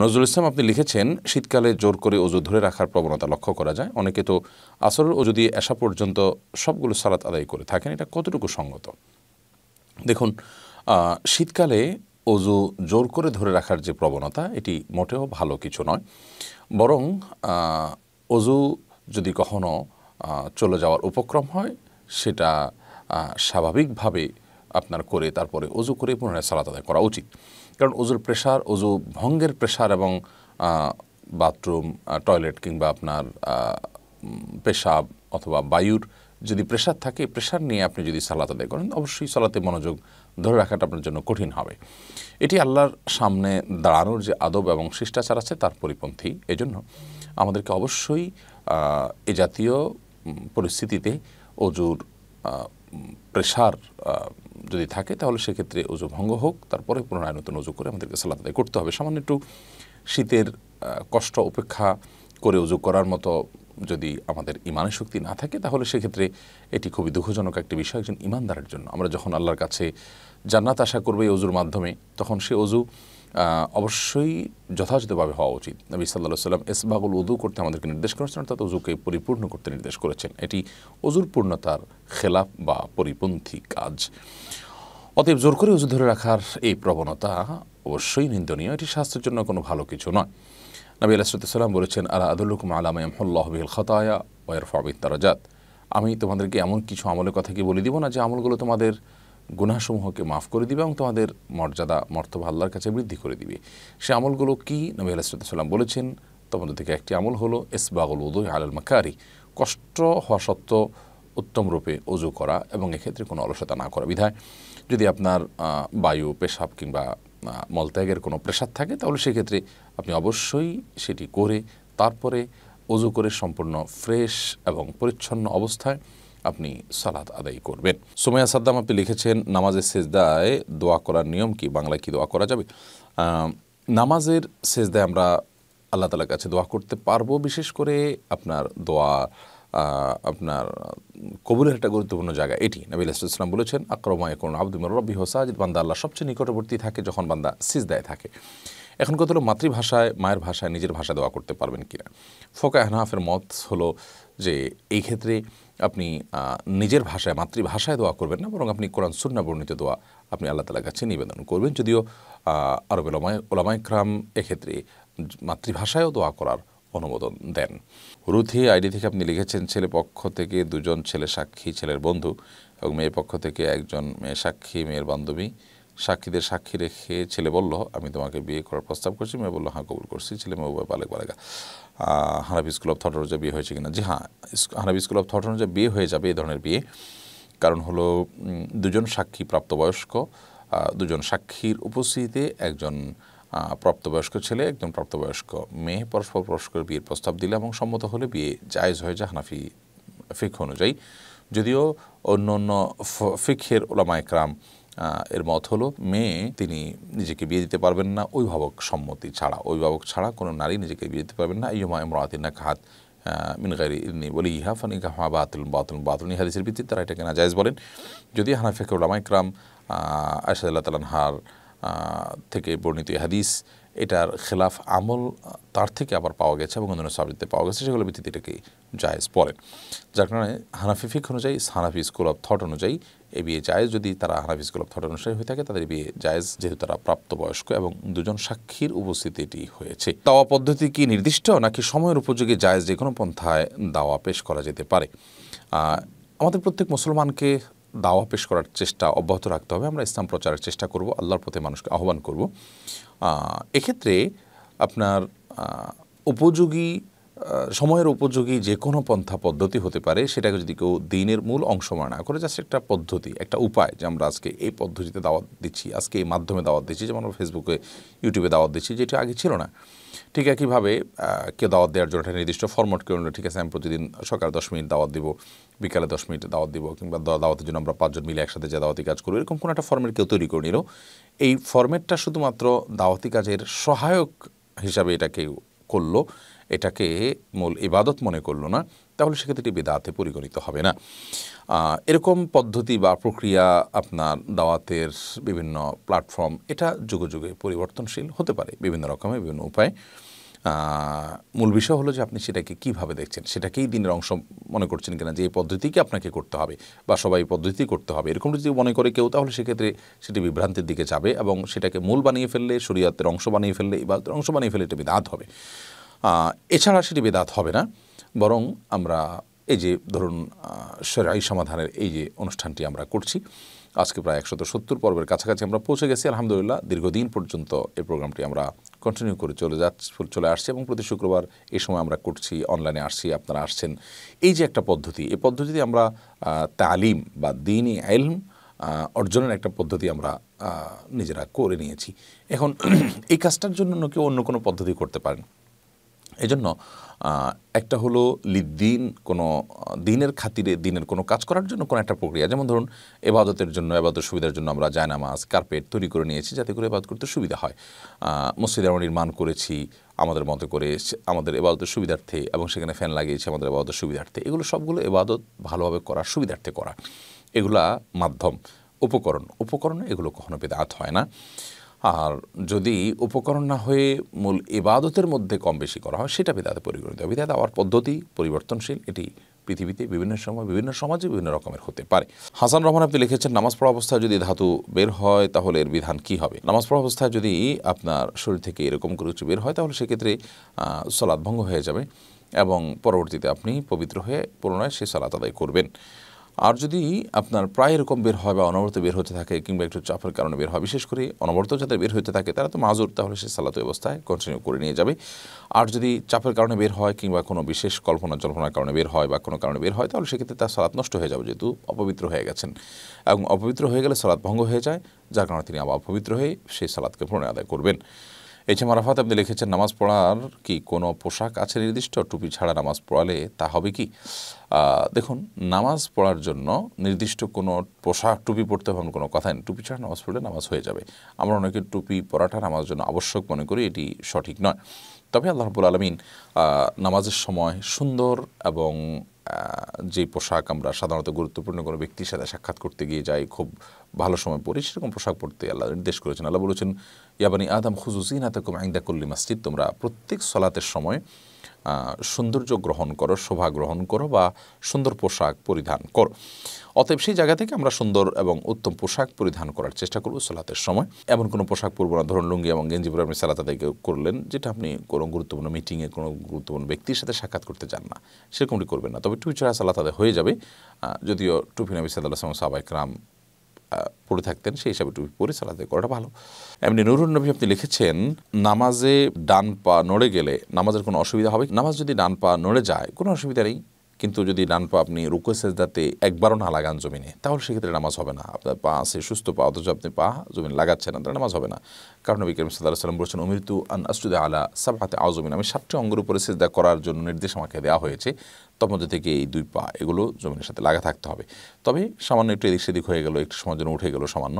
নজরুল ইসলাম আপনি লিখেছেন শীতকালে জোর করে অজু ধরে রাখার প্রবণতা লক্ষ্য করা যায় অনেকে তো আসর ওজু দিয়ে আসা পর্যন্ত সবগুলো সালাত আদায় করে থাকেন এটা কতটুকু সঙ্গত দেখুন শীতকালে অজু জোর করে ধরে রাখার যে প্রবণতা এটি মোটেও ভালো কিছু নয় বরং অজু যদি কখনও চলে যাওয়ার উপক্রম হয় সেটা স্বাভাবিকভাবে আপনার করে তারপরে অজু করে পুনরায় সালাত আদায় করা উচিত কারণ অজুর প্রেশার অজু ভঙ্গের প্রেশার এবং বাথরুম টয়লেট কিংবা আপনার পেশাব অথবা বায়ুর যদি প্রেশার থাকে প্রেশার নিয়ে আপনি যদি সালাত আদায় করেন অবশ্যই সালাতে মনোযোগ ধরে রাখাটা আপনার জন্য কঠিন হবে এটি আল্লাহর সামনে দাঁড়ানোর যে আদব এবং শিষ্টাচার আছে তার পরিপন্থী এজন্য আমাদেরকে অবশ্যই এ জাতীয় পরিস্থিতিতে অজুর প্রেশার যদি থাকে তাহলে সেক্ষেত্রে উজু ভঙ্গ হোক তারপরে পুনরায় নতুন উজু করে আমাদেরকে সালাদ আদায় করতে হবে সামান্য একটু শীতের কষ্ট উপেক্ষা করে উজু করার মতো যদি আমাদের ইমানের শক্তি না থাকে তাহলে সেক্ষেত্রে এটি খুবই দুঃখজনক একটি বিষয় একজন ইমানদারের জন্য আমরা যখন আল্লাহর কাছে জান্নাত আশা করবো এই অজুর মাধ্যমে তখন সে অজু অবশ্যই যথাযথভাবে হওয়া উচিত নবী সাল্লাহ সাল্লাম ইসবাগুল উদু করতে আমাদেরকে নির্দেশ করেছেন অর্থাৎ উজুকে পরিপূর্ণ করতে নির্দেশ করেছেন এটি অজুর পূর্ণতার খেলাফ বা পরিপন্থী কাজ অতএব জোর করে উজু ধরে রাখার এই প্রবণতা অবশ্যই নিন্দনীয় এটি স্বাস্থ্যের জন্য কোনো ভালো কিছু নয় নবী সাল্লাম বলেছেন আলা আদুল্লুকুম আলাম হল্লাহবিল খতায়া ওয়ারফাবিদ তারাজাত আমি তোমাদেরকে এমন কিছু আমলের কথা কি বলে দিব না যে আমলগুলো তোমাদের গুনাসমূহকে মাফ করে দিবে এবং তোমাদের মর্যাদা মর্তবা আল্লাহর কাছে বৃদ্ধি করে দিবে সে আমলগুলো কি নবী সাল্লাম বলেছেন তোমাদের থেকে একটি আমল হলো এসবাগুল উদয় আল মাকারি কষ্ট হওয়া সত্ত্বেও উত্তম রূপে অজু করা এবং এক্ষেত্রে কোনো অলসতা না করা বিধায় যদি আপনার বায়ু পেশাব কিংবা মলত্যাগের কোনো প্রেশার থাকে তাহলে সেক্ষেত্রে আপনি অবশ্যই সেটি করে তারপরে অজু করে সম্পূর্ণ ফ্রেশ এবং পরিচ্ছন্ন অবস্থায় আপনি সালাদ আদায় করবেন সোমায়া সাদ্দাম আপনি লিখেছেন নামাজের সেজদায় দোয়া করার নিয়ম কি বাংলায় কি দোয়া করা যাবে নামাজের সেজদায় আমরা আল্লাহ তালার কাছে দোয়া করতে পারবো বিশেষ করে আপনার দোয়া আপনার কবুলের একটা গুরুত্বপূর্ণ জায়গা এটি নবী ইসলাম বলেছেন আক্রমায় কোন আব্দুল রব্বি হোসাজিদ বান্দা আল্লাহ সবচেয়ে নিকটবর্তী থাকে যখন বান্দা সিজদায় থাকে এখন কত হলো মাতৃভাষায় মায়ের ভাষায় নিজের ভাষা দেওয়া করতে পারবেন কিনা ফোকা আহনাফের মত হলো যে এই ক্ষেত্রে আপনি নিজের ভাষায় মাতৃভাষায় দোয়া করবেন না বরং আপনি কোরআন সুন্না বর্ণিত দোয়া আপনি আল্লাহ তালার কাছে নিবেদন করবেন যদিও আরব ওলামায় ওলামাইক্রাম এক্ষেত্রে মাতৃভাষায়ও দোয়া করার অনুমোদন দেন রুথি আইডি থেকে আপনি লিখেছেন ছেলে পক্ষ থেকে দুজন ছেলে সাক্ষী ছেলের বন্ধু এবং মেয়ের পক্ষ থেকে একজন মেয়ে সাক্ষী মেয়ের বান্ধবী সাক্ষীদের সাক্ষী রেখে ছেলে বলল আমি তোমাকে বিয়ে করার প্রস্তাব করছি মেয়ে বললো হ্যাঁ কবুল করছি ছেলে মেয়ে বালেক বালেকা হানাবি স্কুল অফ থট অনুযায়ী বিয়ে হয়েছে কিনা জি হ্যাঁ হানাবি স্কুল অফ থট অনুযায়ী বিয়ে হয়ে যাবে এই ধরনের বিয়ে কারণ হলো দুজন সাক্ষী প্রাপ্তবয়স্ক দুজন সাক্ষীর উপস্থিতিতে একজন প্রাপ্তবয়স্ক ছেলে একজন প্রাপ্তবয়স্ক মেয়ে পরস্পর পরস্পর বিয়ের প্রস্তাব দিলে এবং সম্মত হলে বিয়ে জায়জ হয়ে যায় হানাফি ফিক অনুযায়ী যদিও অন্য অন্য ফিখের ওলামা একরাম এর মত হলো মেয়ে তিনি নিজেকে বিয়ে দিতে পারবেন না অভিভাবক সম্মতি ছাড়া অভিভাবক ছাড়া কোনো নারী নিজেকে বিয়ে দিতে পারবেন না ইয়মা না খাত মিনগারি ইনি বলে ইহা ফানি গাহা বাতুল বাতুল বাতুল হাদিসের ভিত্তিতে তারা এটাকে নাজায়জ বলেন যদি হানাফেকে ওলামা ইকরাম তালান হার থেকে বর্ণিত হাদিস এটার খেলাফ আমল তার থেকে আবার পাওয়া গেছে এবং অন্যান্য সাবজেক্টে পাওয়া গেছে সেগুলো ভিত্তিতে এটাকে জায়েজ পড়ে যার কারণে হানাফি ফিক অনুযায়ী হানাফি স্কুল অফ থট অনুযায়ী এ বিয়ে জায়েজ যদি তারা হানাফি স্কুল অফ থট অনুসারী হয়ে থাকে তাদের বিয়ে জায়েজ যেহেতু তারা প্রাপ্তবয়স্ক এবং দুজন সাক্ষীর উপস্থিতি এটি হয়েছে দাওয়া পদ্ধতি কি নির্দিষ্ট নাকি সময়ের উপযোগী জায়েজ যে কোনো পন্থায় দাওয়া পেশ করা যেতে পারে আমাদের প্রত্যেক মুসলমানকে দাওয়া পেশ করার চেষ্টা অব্যাহত রাখতে হবে আমরা ইসলাম প্রচারের চেষ্টা করব আল্লাহর প্রতি মানুষকে আহ্বান করব এক্ষেত্রে আপনার উপযোগী সময়ের উপযোগী যে কোনো পন্থা পদ্ধতি হতে পারে সেটাকে যদি কেউ দিনের মূল অংশ মানা করে জাস্ট একটা পদ্ধতি একটা উপায় যে আমরা আজকে এই পদ্ধতিতে দাওয়াত দিচ্ছি আজকে এই মাধ্যমে দাওয়াত দিচ্ছি যেমন আমরা ফেসবুকে ইউটিউবে দাওয়াত দিচ্ছি যেটি আগে ছিল না ঠিক একইভাবে কেউ দাওয়াত দেওয়ার জন্য একটা নির্দিষ্ট ফর্মট কেউ ঠিক আছে আমি প্রতিদিন সকাল দশ মিনিট দাওয়াত দিব বিকালে দশ মিনিট দাওয়াত দিব কিংবা দাওয়াতের জন্য আমরা পাঁচজন মিলে একসাথে যে দাওয়াতি কাজ করবো এরকম কোনো একটা ফর্মেট কেউ তৈরি করে নিল এই ফর্মেটটা শুধুমাত্র দাওয়াতি কাজের সহায়ক হিসাবে এটাকে করলো এটাকে মূল ইবাদত মনে করল না তাহলে সেক্ষেত্রে এটি বেদাতে পরিগণিত হবে না এরকম পদ্ধতি বা প্রক্রিয়া আপনার দাওয়াতের বিভিন্ন প্ল্যাটফর্ম এটা যুগে যুগে পরিবর্তনশীল হতে পারে বিভিন্ন রকমের বিভিন্ন উপায় মূল বিষয় হলো যে আপনি সেটাকে কিভাবে দেখছেন সেটাকেই দিনের অংশ মনে করছেন কিনা যে এই পদ্ধতিকে আপনাকে করতে হবে বা সবাই পদ্ধতি করতে হবে এরকম যদি মনে করে কেউ তাহলে সেক্ষেত্রে সেটি বিভ্রান্তির দিকে যাবে এবং সেটাকে মূল বানিয়ে ফেললে শরীয়তের অংশ বানিয়ে ফেললে বা অংশ বানিয়ে ফেললে এটা বিদাত হবে এছাড়া সেটি বেদাত হবে না বরং আমরা এই যে ধরুন সেরাই সমাধানের এই যে অনুষ্ঠানটি আমরা করছি আজকে প্রায় একশত সত্তর পর্বের কাছাকাছি আমরা পৌঁছে গেছি আলহামদুলিল্লাহ দীর্ঘদিন পর্যন্ত এই প্রোগ্রামটি আমরা কন্টিনিউ করে চলে যাচ্ছি চলে আসছি এবং প্রতি শুক্রবার এই সময় আমরা করছি অনলাইনে আসছি আপনারা আসছেন এই যে একটা পদ্ধতি এই পদ্ধতিতে আমরা তালিম বা দিনই এলম অর্জনের একটা পদ্ধতি আমরা নিজেরা করে নিয়েছি এখন এই কাজটার জন্য কেউ অন্য কোনো পদ্ধতি করতে পারেন এজন্য একটা হলো লিদ্দিন কোনো দিনের খাতিরে দিনের কোনো কাজ করার জন্য কোনো একটা প্রক্রিয়া যেমন ধরুন এবাদতের জন্য এবাদতের সুবিধার জন্য আমরা জায়নামাজ কার্পেট তৈরি করে নিয়েছি যাতে করে এবাদ করতে সুবিধা হয় মসজিদ আমরা নির্মাণ করেছি আমাদের মতো করে আমাদের এবাদতের সুবিধার্থে এবং সেখানে ফ্যান লাগিয়েছি আমাদের এবাদতের সুবিধার্থে এগুলো সবগুলো এবাদত ভালোভাবে করার সুবিধার্থে করা এগুলা মাধ্যম উপকরণ উপকরণে এগুলো কখনো বেদাত হয় না আর যদি উপকরণ না হয়ে মূল ইবাদতের মধ্যে কম বেশি করা হয় সেটা বিদাতে পরিগণিত হয় বিদাতে আবার পদ্ধতি পরিবর্তনশীল এটি পৃথিবীতে বিভিন্ন সময় বিভিন্ন সমাজে বিভিন্ন রকমের হতে পারে হাসান রহমান আপনি লিখেছেন নামাজ পড়া অবস্থায় যদি ধাতু বের হয় তাহলে এর বিধান কি হবে নামাজ পড়া অবস্থায় যদি আপনার শরীর থেকে এরকম করে কিছু বের হয় তাহলে সেক্ষেত্রে সলাদ ভঙ্গ হয়ে যাবে এবং পরবর্তীতে আপনি পবিত্র হয়ে পুনরায় সে সালাত আদায় করবেন আর যদি আপনার প্রায় এরকম বের হয় বা অনবরত বের হতে থাকে কিংবা একটু চাপের কারণে বের হয় বিশেষ করে অনবরত যাদের বের হতে থাকে তারা তো মাজুর তাহলে সে সালাত অবস্থায় কন্টিনিউ করে নিয়ে যাবে আর যদি চাপের কারণে বের হয় কিংবা কোনো বিশেষ কল্পনা জল্পনার কারণে বের হয় বা কোনো কারণে বের হয় তাহলে সেক্ষেত্রে তার সালাত নষ্ট হয়ে যাবে যেহেতু অপবিত্র হয়ে গেছেন এবং অপবিত্র হয়ে গেলে সালাত ভঙ্গ হয়ে যায় যার কারণে তিনি আবার অপবিত্র হয়ে সেই সালাদকে পুনরায় আদায় করবেন এইচ এম আরাফাত আপনি লিখেছেন নামাজ পড়ার কি কোনো পোশাক আছে নির্দিষ্ট টুপি ছাড়া নামাজ পড়ালে তা হবে কি দেখুন নামাজ পড়ার জন্য নির্দিষ্ট কোনো পোশাক টুপি পড়তে হবে কোনো কথা নেই টুপি ছাড়া নামাজ পড়লে নামাজ হয়ে যাবে আমরা অনেকে টুপি পরাটা নামাজ জন্য আবশ্যক মনে করি এটি সঠিক নয় তবে আল্লাহ রবুল আলমিন নামাজের সময় সুন্দর এবং যে পোশাক আমরা সাধারণত গুরুত্বপূর্ণ কোনো ব্যক্তির সাথে সাক্ষাৎ করতে গিয়ে যাই খুব ভালো সময় পড়ি সেরকম পোশাক পরতে আল্লাহ নির্দেশ করেছেন আল্লাহ বলেছেন ইয়াবানি আদম খুজুসিন হাতে কুম আইন্দা করলি মাসজিদ তোমরা প্রত্যেক সলাতের সময় সৌন্দর্য গ্রহণ করো শোভা গ্রহণ করো বা সুন্দর পোশাক পরিধান করো অতএব সেই জায়গা থেকে আমরা সুন্দর এবং উত্তম পোশাক পরিধান করার চেষ্টা করবো সালাতের সময় এমন কোনো পোশাক পরবো না ধরুন লুঙ্গি এবং গেঞ্জি পরে আপনি সালাতা আদায় করলেন যেটা আপনি কোনো গুরুত্বপূর্ণ মিটিংয়ে কোনো গুরুত্বপূর্ণ ব্যক্তির সাথে সাক্ষাৎ করতে চান না সেরকমটি করবেন না তবে টুপি ছাড়া সালাত হয়ে যাবে যদিও টুফি নবী সাদাল্লাহ সাহবাইকরাম পড়ে থাকতেন সেই হিসাবে টুপি পরে সালাদ করাটা ভালো এমনি নুরুল নবী আপনি লিখেছেন নামাজে ডান পা নড়ে গেলে নামাজের কোনো অসুবিধা হবে নামাজ যদি ডান পা নড়ে যায় কোনো অসুবিধা নেই কিন্তু যদি ডান পা আপনি রুকো সেজদাতে একবারও না লাগান জমিনে তাহলে সেক্ষেত্রে নামাজ হবে না আপনার পা আছে সুস্থ পা অথচ আপনি পা জমিন লাগাচ্ছেন না তাহলে নামাজ হবে না কারণ নবী করিম সাল্লাহ সাল্লাম বলেছেন অমৃতু আন আসুদা আলা সাবহাতে আজমিন আমি সাতটি অঙ্গের উপরে সেজদা করার জন্য নির্দেশ আমাকে দেওয়া হয়েছে মধ্যে থেকে এই দুই পা এগুলো জমিনের সাথে লাগা থাকতে হবে তবে সামান্য একটু এদিক সেদিক হয়ে গেলো একটু সময় জন্য উঠে গেল সামান্য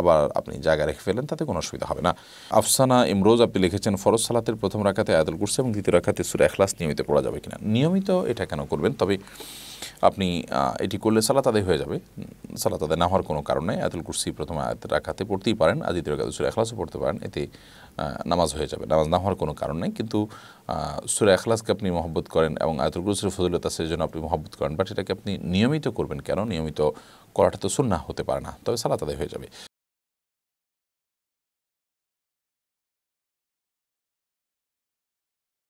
আবার আপনি জায়গা রেখে ফেলেন তাতে কোনো অসুবিধা হবে না আফসানা ইমরোজ আপনি লিখেছেন ফরজ সালাতের প্রথম রাখাতে আয়াদুল কুরসি এবং দ্বিতীয় রাখাতে সুরা এখলাস নিয়মিত পড়া যাবে কিনা নিয়মিত এটা কেন করবেন তবে আপনি এটি করলে সালাত আদায় হয়ে যাবে সালাত আদায় না হওয়ার কোনো কারণ নাই আয়াদুল কুরসি প্রথম আয়াত রাখাতে পড়তেই পারেন আর দ্বিতীয় রাখাতে সুরা এখলাসও পড়তে পারেন এতে নামাজ হয়ে যাবে নামাজ না হওয়ার কোনো কারণ নাই কিন্তু সুরা এখলাসকে আপনি মহব্বত করেন এবং আয়াতুল কুরসির ফজলতা জন্য আপনি মহব্বত করেন বাট এটাকে আপনি নিয়মিত করবেন কেন নিয়মিত করাটা তো শূন্য হতে পারে না তবে সালাত আদায় হয়ে যাবে